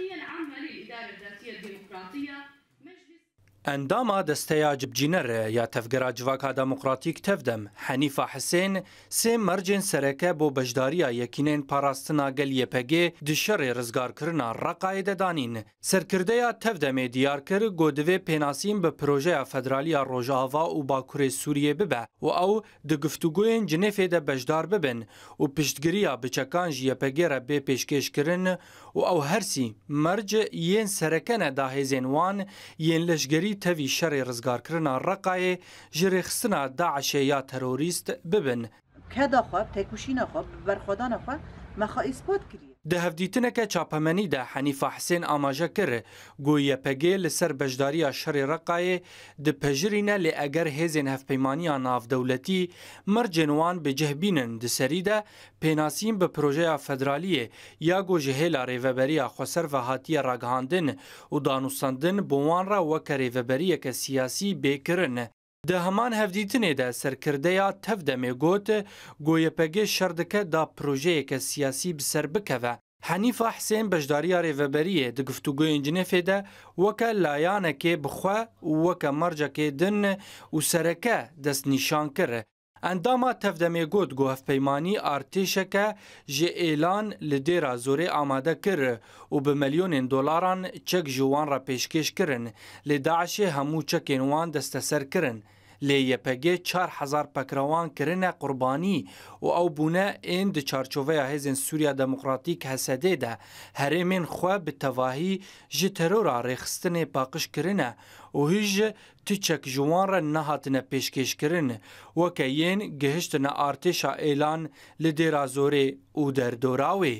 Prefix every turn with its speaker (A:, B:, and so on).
A: التحقيق العامة للإدارة الذاتية الديمقراطية Endama desteya cibcîner re ya tevgera civaka demokratîk tevdem Henifa Hesên sê mercên sereke bo bejdariya yekînên parastina gel YPG di şerê rizgarkirina Raqayê de danîn. Serkirdeya tevdemê diyar kir got divê pênasîn bi projeya federaliya Rojava û Bakurê Sûriyê bibe û ew di guftuguyên Cinefê de bejdar bibin û piştgiriya biçekan ji YPG re bê pêşkêşkirin û ew hersî merc yên sereke ne da hêzên wan yên leşgerî تەوی شەڕی ڕزگارکردنا ڕقایێ ji rêxistina daişê ya terorîst bibin کدا خو تکوشینا خو برخدان خو مخا اثبات کړی د هفدیتنکه چاپمنی د حنیف حسین اماجه کړ گویا پګې لسر بجداري شر رقای د پجرینه ل اگر هزن هف پیمانی ناف دولتي مرجنوان به جهبینن د سریده پیناسین به پروژه فدرالی یا گو جهل ریوبری خسر و هاتی راګاندن او دانوسندن بوان را وکری وبری ک سیاسی بیکرن د همان هفدیتنې د سرکردیا تف دمې ګوت ګویپګې شردکه دا پروژې کې سیاسي بسر بکوه حنیف حسین بجداریار وبریه د گفتگوین جنفه ده وک لایانه کې بخوا وک مرجه کې دن او سرکه دس نشان کړ انداما تفدمه گوت گو هفپیمانی ارتشکه جه اعلان لدیرا زوره آماده کر و به میلیون دلاران چک جوان را پیشکش کرن لداعش همو چکین وان دستسر کرن لێ یەپەگێ 4هزار پەکرەوان کرنە قوربانی و ئەو بوونە ئێن دی چارچۆڤەیە هێزن سووریا دموکراتیک هەسەدێدا هەرێمێن خوا بتەواهی ji terora rêxistinê paqij kirine û hî ji tu çekjiwan re nehatine pêşkêşkirin weke yên gihiştine artêşa êlan li dêra zorê û derdorawê.